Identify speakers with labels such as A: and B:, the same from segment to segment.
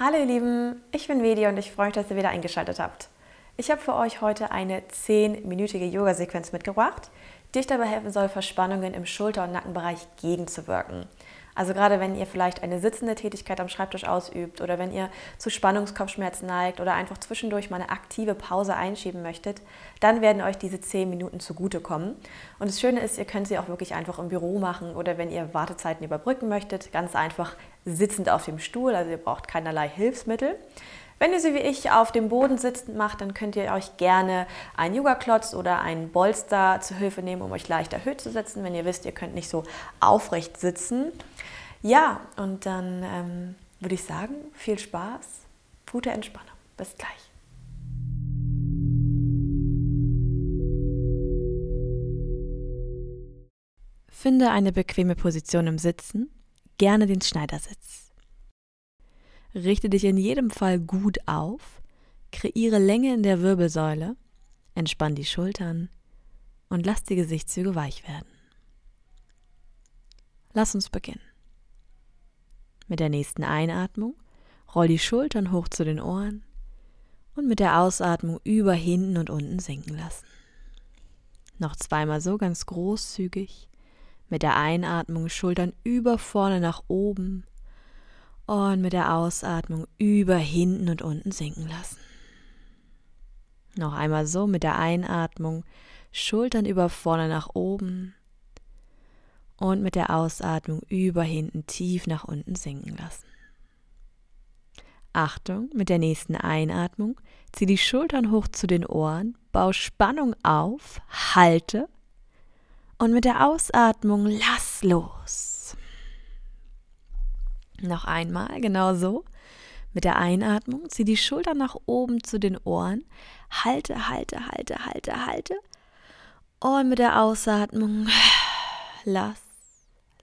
A: Hallo ihr Lieben, ich bin Media und ich freue mich, dass ihr wieder eingeschaltet habt. Ich habe für euch heute eine 10-minütige Yoga-Sequenz mitgebracht, die euch dabei helfen soll, Verspannungen im Schulter- und Nackenbereich gegenzuwirken. Also gerade wenn ihr vielleicht eine sitzende Tätigkeit am Schreibtisch ausübt oder wenn ihr zu Spannungskopfschmerzen neigt oder einfach zwischendurch mal eine aktive Pause einschieben möchtet, dann werden euch diese 10 Minuten zugutekommen. Und das Schöne ist, ihr könnt sie auch wirklich einfach im Büro machen oder wenn ihr Wartezeiten überbrücken möchtet, ganz einfach sitzend auf dem Stuhl, also ihr braucht keinerlei Hilfsmittel. Wenn ihr sie wie ich auf dem Boden sitzend macht, dann könnt ihr euch gerne einen Yoga-Klotz oder einen Bolster zu Hilfe nehmen, um euch leicht erhöht zu setzen, wenn ihr wisst, ihr könnt nicht so aufrecht sitzen. Ja, und dann ähm, würde ich sagen, viel Spaß, gute Entspannung. Bis gleich. Finde eine bequeme Position im Sitzen, gerne den Schneidersitz richte dich in jedem Fall gut auf, kreiere Länge in der Wirbelsäule, entspann die Schultern und lass die Gesichtszüge weich werden. Lass uns beginnen. Mit der nächsten Einatmung roll die Schultern hoch zu den Ohren und mit der Ausatmung über hinten und unten sinken lassen. Noch zweimal so ganz großzügig. Mit der Einatmung Schultern über vorne nach oben und mit der Ausatmung über hinten und unten sinken lassen. Noch einmal so mit der Einatmung, Schultern über vorne nach oben. Und mit der Ausatmung über hinten tief nach unten sinken lassen. Achtung, mit der nächsten Einatmung zieh die Schultern hoch zu den Ohren, bau Spannung auf, halte und mit der Ausatmung lass los. Noch einmal, genau so. Mit der Einatmung zieh die Schultern nach oben zu den Ohren. Halte, halte, halte, halte, halte. Und mit der Ausatmung lass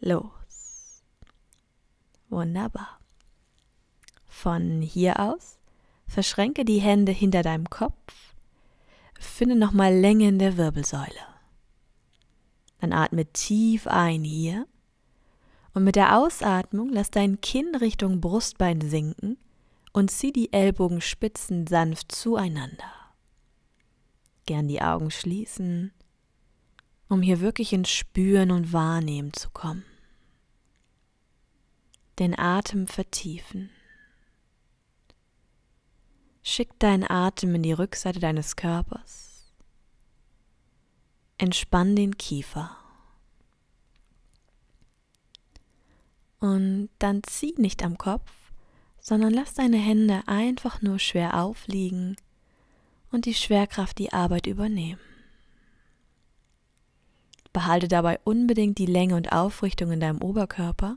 A: los. Wunderbar. Von hier aus verschränke die Hände hinter deinem Kopf. Finde nochmal Länge in der Wirbelsäule. Dann atme tief ein hier und mit der Ausatmung lass dein Kinn Richtung Brustbein sinken und zieh die Ellbogenspitzen sanft zueinander. Gern die Augen schließen, um hier wirklich ins Spüren und Wahrnehmen zu kommen. Den Atem vertiefen. Schick deinen Atem in die Rückseite deines Körpers. Entspann den Kiefer. Und dann zieh nicht am Kopf, sondern lass deine Hände einfach nur schwer aufliegen und die Schwerkraft die Arbeit übernehmen. Behalte dabei unbedingt die Länge und Aufrichtung in deinem Oberkörper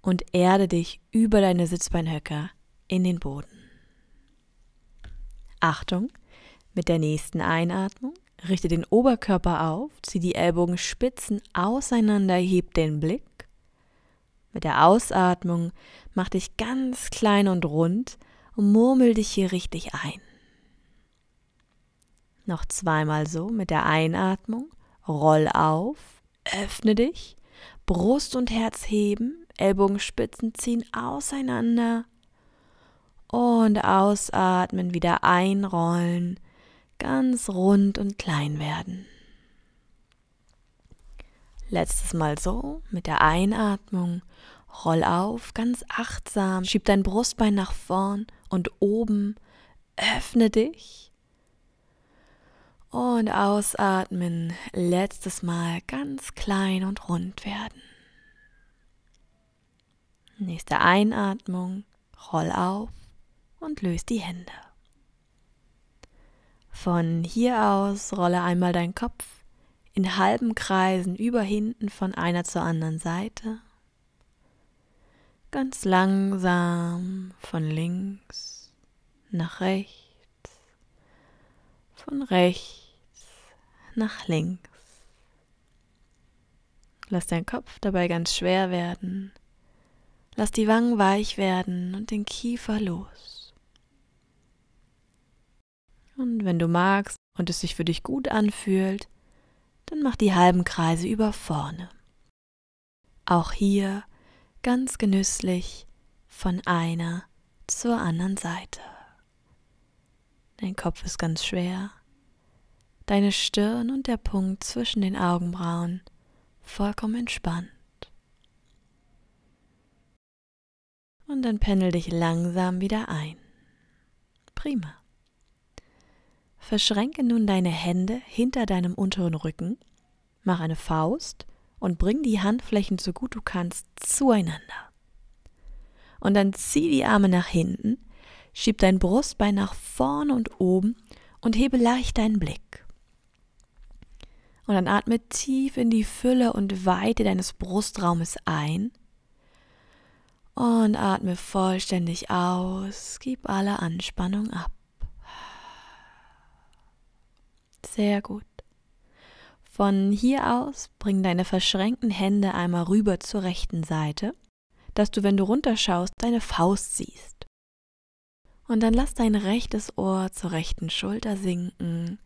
A: und erde dich über deine Sitzbeinhöcker in den Boden. Achtung, mit der nächsten Einatmung richte den Oberkörper auf, zieh die Ellbogen spitzen auseinander, heb den Blick mit der Ausatmung mach dich ganz klein und rund und murmel dich hier richtig ein. Noch zweimal so mit der Einatmung. Roll auf, öffne dich, Brust und Herz heben, Ellbogenspitzen ziehen auseinander und ausatmen, wieder einrollen, ganz rund und klein werden. Letztes Mal so, mit der Einatmung. Roll auf, ganz achtsam. Schieb dein Brustbein nach vorn und oben. Öffne dich. Und ausatmen. Letztes Mal ganz klein und rund werden. Nächste Einatmung. Roll auf und löse die Hände. Von hier aus rolle einmal deinen Kopf in halben Kreisen über hinten von einer zur anderen Seite, ganz langsam von links nach rechts, von rechts nach links. Lass dein Kopf dabei ganz schwer werden. Lass die Wangen weich werden und den Kiefer los. Und wenn du magst und es sich für dich gut anfühlt, dann mach die halben Kreise über vorne. Auch hier ganz genüsslich von einer zur anderen Seite. Dein Kopf ist ganz schwer, deine Stirn und der Punkt zwischen den Augenbrauen vollkommen entspannt. Und dann pendel dich langsam wieder ein. Prima. Verschränke nun deine Hände hinter deinem unteren Rücken, mach eine Faust und bring die Handflächen so gut du kannst zueinander. Und dann zieh die Arme nach hinten, schieb dein Brustbein nach vorne und oben und hebe leicht deinen Blick. Und dann atme tief in die Fülle und Weite deines Brustraumes ein. Und atme vollständig aus, gib alle Anspannung ab. Sehr gut. Von hier aus bring deine verschränkten Hände einmal rüber zur rechten Seite, dass du, wenn du runterschaust, deine Faust siehst. Und dann lass dein rechtes Ohr zur rechten Schulter sinken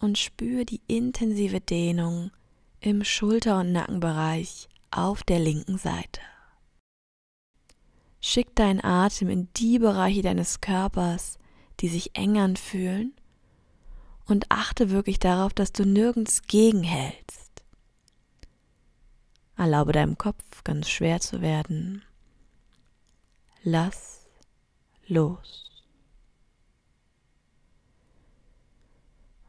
A: und spür die intensive Dehnung im Schulter- und Nackenbereich auf der linken Seite. Schick deinen Atem in die Bereiche deines Körpers, die sich eng anfühlen und achte wirklich darauf, dass du nirgends gegenhältst. Erlaube deinem Kopf ganz schwer zu werden. Lass los.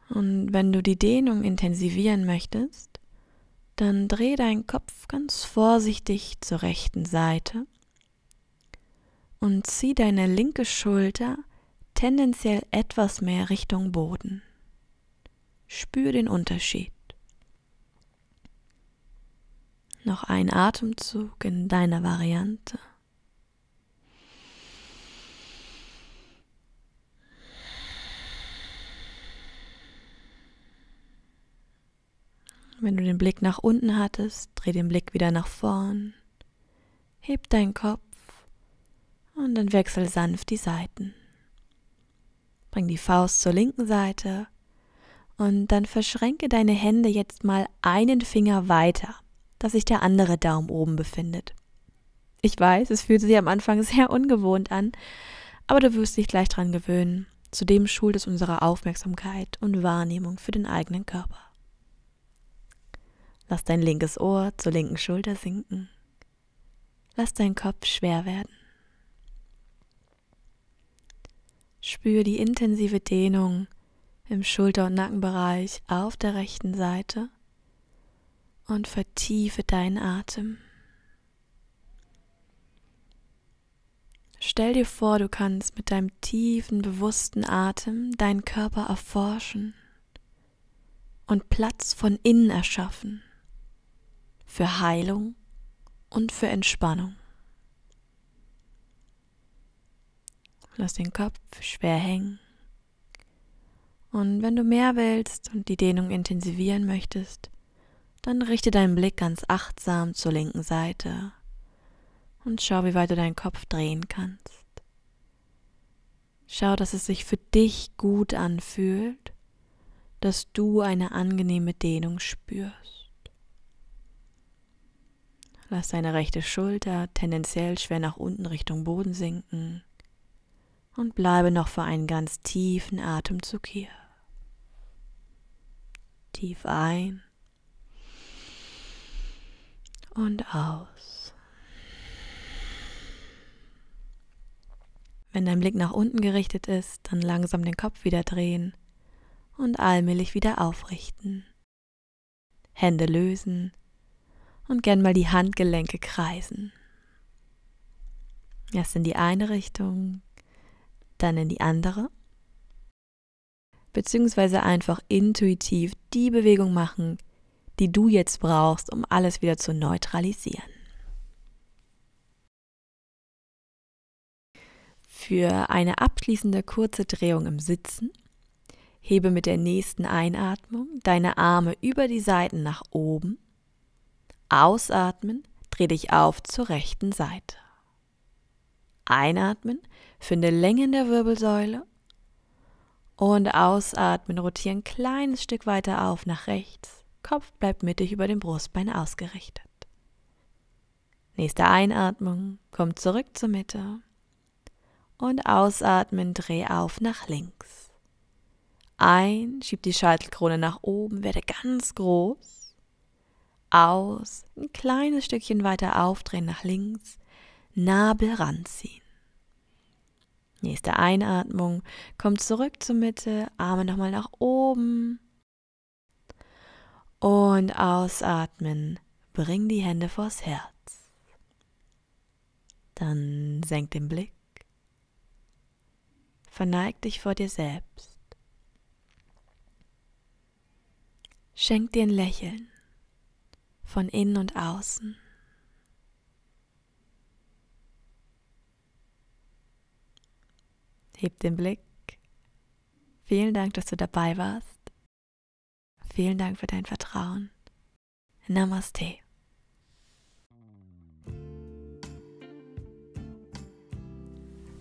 A: Und wenn du die Dehnung intensivieren möchtest, dann dreh deinen Kopf ganz vorsichtig zur rechten Seite und zieh deine linke Schulter tendenziell etwas mehr Richtung Boden. Spür den Unterschied. Noch ein Atemzug in deiner Variante. Wenn du den Blick nach unten hattest, dreh den Blick wieder nach vorn, heb deinen Kopf und dann wechsel sanft die Seiten. Bring die Faust zur linken Seite und dann verschränke deine Hände jetzt mal einen Finger weiter, dass sich der andere Daumen oben befindet. Ich weiß, es fühlt sich am Anfang sehr ungewohnt an, aber du wirst dich gleich dran gewöhnen. Zudem schult es unsere Aufmerksamkeit und Wahrnehmung für den eigenen Körper. Lass dein linkes Ohr zur linken Schulter sinken. Lass dein Kopf schwer werden. Spür die intensive Dehnung im Schulter- und Nackenbereich auf der rechten Seite und vertiefe deinen Atem. Stell dir vor, du kannst mit deinem tiefen, bewussten Atem deinen Körper erforschen und Platz von innen erschaffen für Heilung und für Entspannung. Lass den Kopf schwer hängen. Und wenn du mehr willst und die Dehnung intensivieren möchtest, dann richte deinen Blick ganz achtsam zur linken Seite und schau, wie weit du deinen Kopf drehen kannst. Schau, dass es sich für dich gut anfühlt, dass du eine angenehme Dehnung spürst. Lass deine rechte Schulter tendenziell schwer nach unten Richtung Boden sinken und bleibe noch für einen ganz tiefen Atemzug hier. Tief ein und aus. Wenn dein Blick nach unten gerichtet ist, dann langsam den Kopf wieder drehen und allmählich wieder aufrichten. Hände lösen und gern mal die Handgelenke kreisen. Erst in die eine Richtung, dann in die andere. Beziehungsweise einfach intuitiv die Bewegung machen, die du jetzt brauchst, um alles wieder zu neutralisieren. Für eine abschließende kurze Drehung im Sitzen hebe mit der nächsten Einatmung deine Arme über die Seiten nach oben. Ausatmen, dreh dich auf zur rechten Seite. Einatmen, finde Länge in der Wirbelsäule und ausatmen, rotiere ein kleines Stück weiter auf nach rechts. Kopf bleibt mittig über dem Brustbein ausgerichtet. Nächste Einatmung, komm zurück zur Mitte. Und ausatmen, dreh auf nach links. Ein, schieb die Scheitelkrone nach oben, werde ganz groß. Aus, ein kleines Stückchen weiter aufdrehen nach links. Nabel ranziehen. Nächste Einatmung, komm zurück zur Mitte, Arme nochmal nach oben. Und ausatmen, bring die Hände vors Herz. Dann senk den Blick. Verneig dich vor dir selbst. Schenk dir ein Lächeln von innen und außen. Heb den Blick. Vielen Dank, dass du dabei warst. Vielen Dank für dein Vertrauen. Namaste.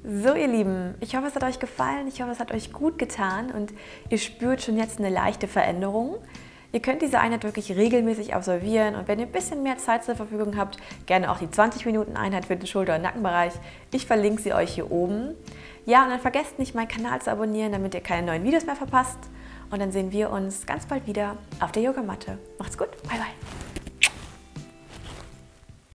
A: So ihr Lieben, ich hoffe es hat euch gefallen, ich hoffe es hat euch gut getan und ihr spürt schon jetzt eine leichte Veränderung. Ihr könnt diese Einheit wirklich regelmäßig absolvieren und wenn ihr ein bisschen mehr Zeit zur Verfügung habt, gerne auch die 20 Minuten Einheit für den Schulter- und Nackenbereich. Ich verlinke sie euch hier oben. Ja, und dann vergesst nicht, meinen Kanal zu abonnieren, damit ihr keine neuen Videos mehr verpasst. Und dann sehen wir uns ganz bald wieder auf der Yogamatte. Macht's gut, bye bye.